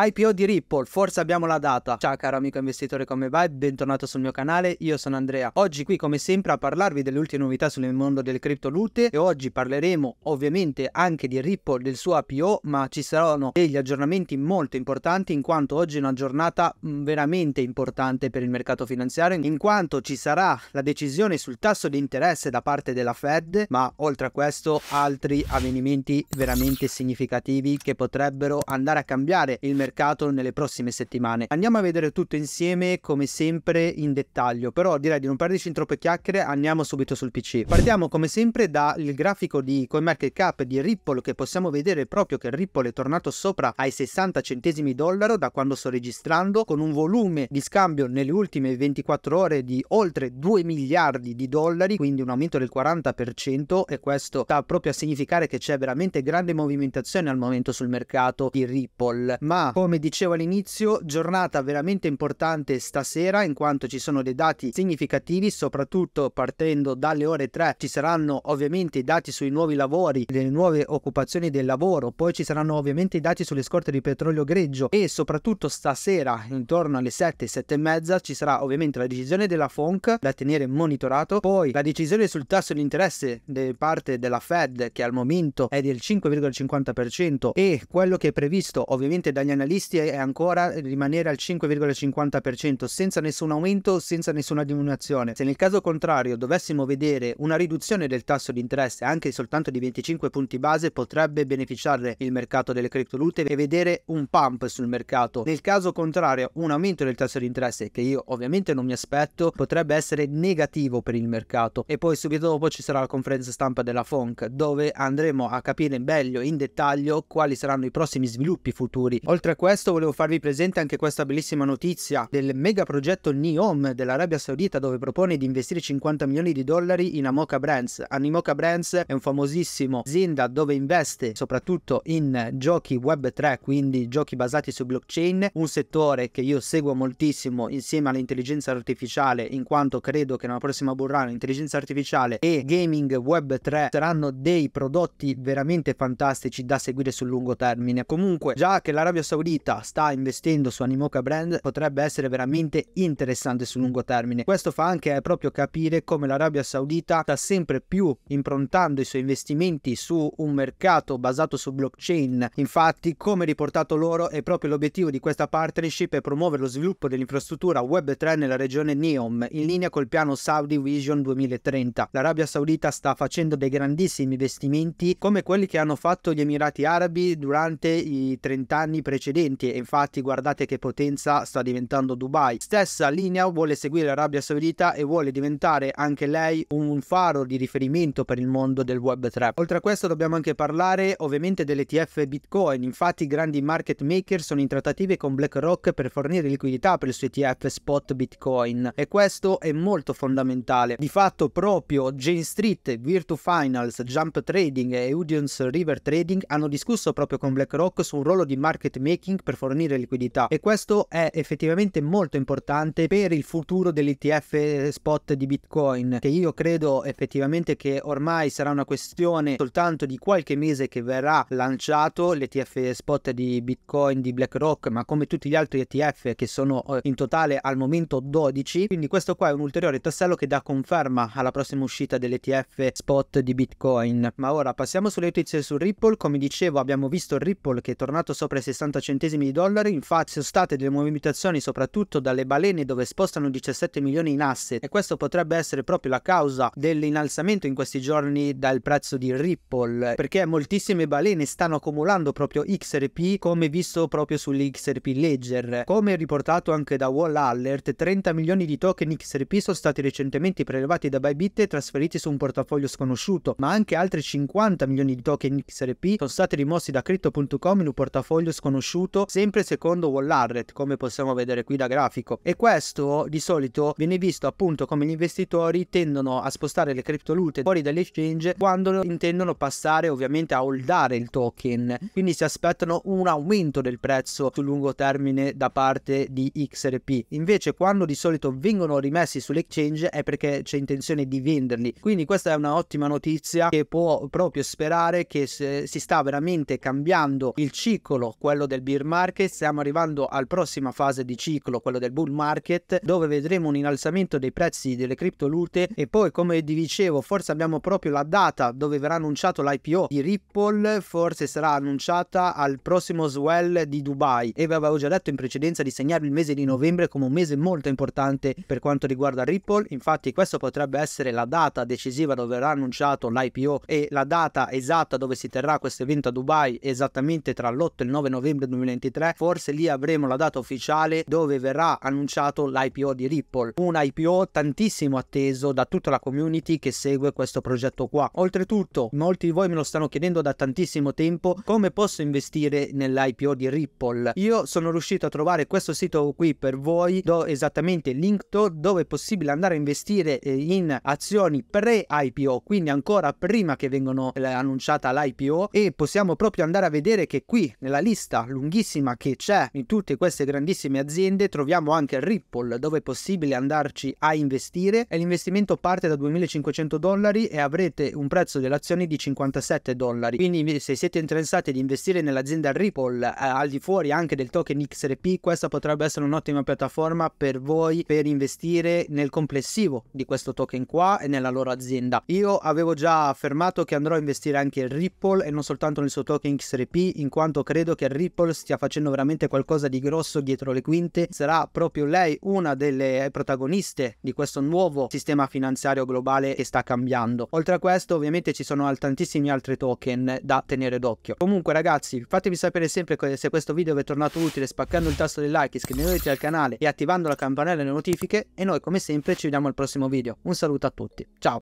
IPO di Ripple, forse abbiamo la data. Ciao caro amico investitore come va e bentornato sul mio canale, io sono Andrea. Oggi qui come sempre a parlarvi delle ultime novità sul mondo delle criptovalute e oggi parleremo ovviamente anche di Ripple, del suo IPO, ma ci saranno degli aggiornamenti molto importanti in quanto oggi è una giornata mm, veramente importante per il mercato finanziario in quanto ci sarà la decisione sul tasso di interesse da parte della Fed, ma oltre a questo altri avvenimenti veramente significativi che potrebbero andare a cambiare il mercato mercato nelle prossime settimane. Andiamo a vedere tutto insieme come sempre in dettaglio, però direi di non perderci in troppe chiacchiere, andiamo subito sul PC. Partiamo come sempre dal grafico di CoinMarketCap di Ripple che possiamo vedere proprio che Ripple è tornato sopra ai 60 centesimi dollaro da quando sto registrando con un volume di scambio nelle ultime 24 ore di oltre 2 miliardi di dollari, quindi un aumento del 40% e questo sta proprio a significare che c'è veramente grande movimentazione al momento sul mercato di Ripple. Ma come dicevo all'inizio, giornata veramente importante stasera in quanto ci sono dei dati significativi, soprattutto partendo dalle ore 3 ci saranno ovviamente i dati sui nuovi lavori, le nuove occupazioni del lavoro, poi ci saranno ovviamente i dati sulle scorte di petrolio greggio e soprattutto stasera intorno alle 7, 7 e mezza ci sarà ovviamente la decisione della FONC da tenere monitorato, poi la decisione sul tasso di interesse da parte della Fed che al momento è del 5,50% e quello che è previsto ovviamente dagli anni analisti è ancora rimanere al 5,50% senza nessun aumento, senza nessuna diminuzione. Se nel caso contrario dovessimo vedere una riduzione del tasso di interesse anche soltanto di 25 punti base potrebbe beneficiare il mercato delle criptovalute e vedere un pump sul mercato. Nel caso contrario un aumento del tasso di interesse che io ovviamente non mi aspetto potrebbe essere negativo per il mercato e poi subito dopo ci sarà la conferenza stampa della FONC dove andremo a capire meglio in dettaglio quali saranno i prossimi sviluppi futuri. Oltre Oltre a questo volevo farvi presente anche questa bellissima notizia del megaprogetto NIOM dell'Arabia Saudita dove propone di investire 50 milioni di dollari in Amoca Brands. Animoca Brands è un famosissimo azienda dove investe soprattutto in giochi web 3, quindi giochi basati su blockchain, un settore che io seguo moltissimo insieme all'intelligenza artificiale in quanto credo che nella prossima burrana intelligenza artificiale e gaming web 3 saranno dei prodotti veramente fantastici da seguire sul lungo termine. Comunque già che l'Arabia Saudita Saudita sta investendo su Animoca Brand potrebbe essere veramente interessante sul lungo termine. Questo fa anche eh, proprio capire come l'Arabia Saudita sta sempre più improntando i suoi investimenti su un mercato basato su blockchain. Infatti, come riportato loro, è proprio l'obiettivo di questa partnership è promuovere lo sviluppo dell'infrastruttura Web3 nella regione NEOM, in linea col piano Saudi Vision 2030. L'Arabia Saudita sta facendo dei grandissimi investimenti come quelli che hanno fatto gli Emirati Arabi durante i 30 anni precedenti precedenti e infatti guardate che potenza sta diventando Dubai. Stessa linea vuole seguire l'Arabia Saudita e vuole diventare anche lei un faro di riferimento per il mondo del web 3. Oltre a questo dobbiamo anche parlare ovviamente dell'ETF Bitcoin, infatti grandi market maker sono in trattative con BlackRock per fornire liquidità per il suo ETF spot Bitcoin e questo è molto fondamentale. Di fatto proprio Jane Street, Virtu Finals, Jump Trading e Udions River Trading hanno discusso proprio con BlackRock su un ruolo di market maker staking per fornire liquidità e questo è effettivamente molto importante per il futuro dell'ETF spot di Bitcoin che io credo effettivamente che ormai sarà una questione soltanto di qualche mese che verrà lanciato l'ETF spot di Bitcoin di BlackRock ma come tutti gli altri ETF che sono eh, in totale al momento 12 quindi questo qua è un ulteriore tassello che dà conferma alla prossima uscita dell'ETF spot di Bitcoin ma ora passiamo sulle notizie su Ripple come dicevo abbiamo visto Ripple che è tornato sopra i 65 centesimi di dollari, infatti sono state delle movimentazioni soprattutto dalle balene dove spostano 17 milioni in asset e questo potrebbe essere proprio la causa dell'innalzamento in questi giorni dal prezzo di Ripple perché moltissime balene stanno accumulando proprio XRP come visto proprio sull'XRP Ledger. Come riportato anche da Wall Alert, 30 milioni di token XRP sono stati recentemente prelevati da Bybit e trasferiti su un portafoglio sconosciuto, ma anche altri 50 milioni di token XRP sono stati rimossi da Crypto.com in un portafoglio sconosciuto cresciuto sempre secondo Wallarret, come possiamo vedere qui da grafico. E questo di solito viene visto appunto come gli investitori tendono a spostare le criptovalute fuori dall'exchange quando intendono passare ovviamente a holdare il token. Quindi si aspettano un aumento del prezzo sul lungo termine da parte di XRP. Invece quando di solito vengono rimessi sull'exchange è perché c'è intenzione di venderli. Quindi questa è un'ottima notizia che può proprio sperare che si sta veramente cambiando il ciclo, quello del bear market, stiamo arrivando alla prossima fase di ciclo, quello del bull market, dove vedremo un innalzamento dei prezzi delle criptolute e poi come vi dicevo forse abbiamo proprio la data dove verrà annunciato l'IPO di Ripple, forse sarà annunciata al prossimo swell di Dubai e vi avevo già detto in precedenza di segnare il mese di novembre come un mese molto importante per quanto riguarda Ripple, infatti questa potrebbe essere la data decisiva dove verrà annunciato l'IPO e la data esatta dove si terrà questo evento a Dubai esattamente tra l'8 e il 9 novembre del 2023, forse lì avremo la data ufficiale dove verrà annunciato l'IPO di Ripple, un IPO tantissimo atteso da tutta la community che segue questo progetto qua. Oltretutto, molti di voi me lo stanno chiedendo da tantissimo tempo, come posso investire nell'IPO di Ripple? Io sono riuscito a trovare questo sito qui per voi, do esattamente il link dove è possibile andare a investire eh, in azioni pre-IPO, quindi ancora prima che vengono eh, annunciata l'IPO e possiamo proprio andare a vedere che qui nella lista lunghissima che c'è in tutte queste grandissime aziende, troviamo anche Ripple dove è possibile andarci a investire e l'investimento parte da 2500 dollari e avrete un prezzo delle azioni di 57 dollari. Quindi se siete interessati ad investire nell'azienda Ripple eh, al di fuori anche del token XRP, questa potrebbe essere un'ottima piattaforma per voi per investire nel complessivo di questo token qua e nella loro azienda. Io avevo già affermato che andrò a investire anche in Ripple e non soltanto nel suo token XRP in quanto credo che Ripple Marvel stia facendo veramente qualcosa di grosso dietro le quinte, sarà proprio lei una delle protagoniste di questo nuovo sistema finanziario globale che sta cambiando. Oltre a questo ovviamente ci sono tantissimi altri token da tenere d'occhio. Comunque ragazzi fatemi sapere sempre se questo video vi è tornato utile spaccando il tasto del like, iscrivendovi al canale e attivando la campanella delle notifiche e noi come sempre ci vediamo al prossimo video. Un saluto a tutti, ciao!